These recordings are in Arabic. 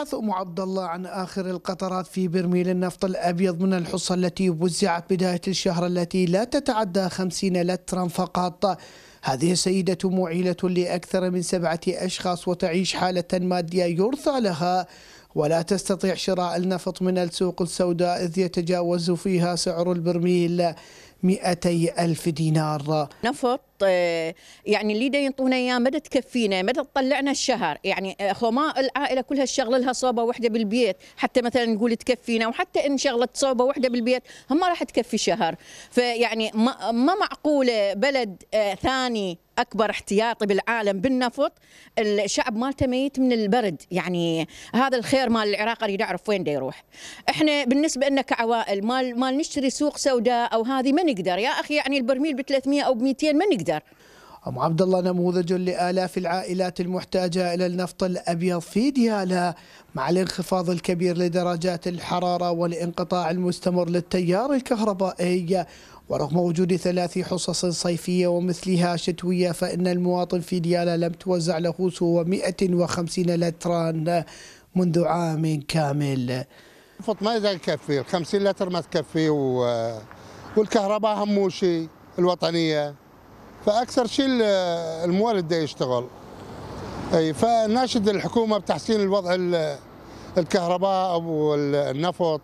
يبحث أم عبد الله عن آخر القطرات في برميل النفط الأبيض من الحصة التي وزعت بداية الشهر التي لا تتعدى 50 لترا فقط هذه السيدة معيلة لأكثر من سبعة أشخاص وتعيش حالة مادية يرثى لها ولا تستطيع شراء النفط من السوق السوداء إذ يتجاوز فيها سعر البرميل 200 ألف دينار نفط آه، يعني اللي ينطونا اياه ما تكفينا ما تطلعنا الشهر يعني آه، ما العائله كلها تشغل لها صوبه واحده بالبيت حتى مثلا نقول تكفينا وحتى ان شغلت صوبه واحده بالبيت هم ما راح تكفي شهر فيعني ما, معقوله بلد آه، ثاني اكبر احتياطي بالعالم بالنفط الشعب مالته ميت من البرد يعني هذا الخير مال العراق اريد اعرف وين دا يروح احنا بالنسبه لنا كعوائل ما مال نشتري سوق سوداء او هذه من نقدر يا اخي يعني البرميل ب 300 او ب 200 ما نقدر أم عبد الله نموذج لآلاف العائلات المحتاجة إلى النفط الأبيض في ديالها مع الانخفاض الكبير لدرجات الحرارة والانقطاع المستمر للتيار الكهربائي ورغم وجود ثلاث حصص صيفية ومثلها شتوية فإن المواطن في ديالى لم توزع له سوى 150 لتران منذ عام كامل النفط ما يكفي 50 لتر ما تكفي و والكهرباء هم شيء الوطنيه فاكثر شيء الموارد ده يشتغل اي فناشد الحكومه بتحسين الوضع الكهرباء والنفط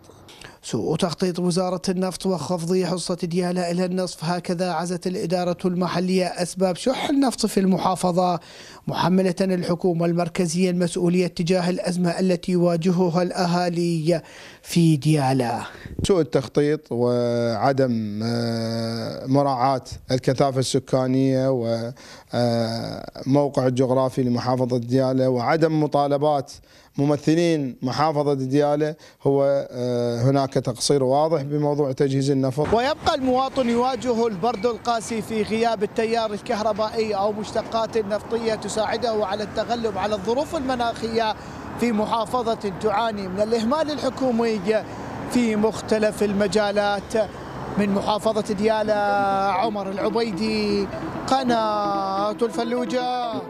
سوء تخطيط وزارة النفط وخفض حصة ديالة إلى النصف هكذا عزت الإدارة المحلية أسباب شح النفط في المحافظة محملة الحكومة المركزية المسؤولية تجاه الأزمة التي يواجهها الأهالي في ديالة سوء التخطيط وعدم آه، مراعاة الكثافة السكانية وموقع آه، الجغرافي لمحافظة ديالة وعدم مطالبات ممثلين محافظة ديالة هو آه، هناك تقصير واضح بموضوع تجهيز النفط ويبقى المواطن يواجه البرد القاسي في غياب التيار الكهربائي أو مشتقات نفطية تساعده على التغلب على الظروف المناخية في محافظة تعاني من الإهمال الحكومي في مختلف المجالات من محافظة ديالى عمر العبيدي قناة الفلوجة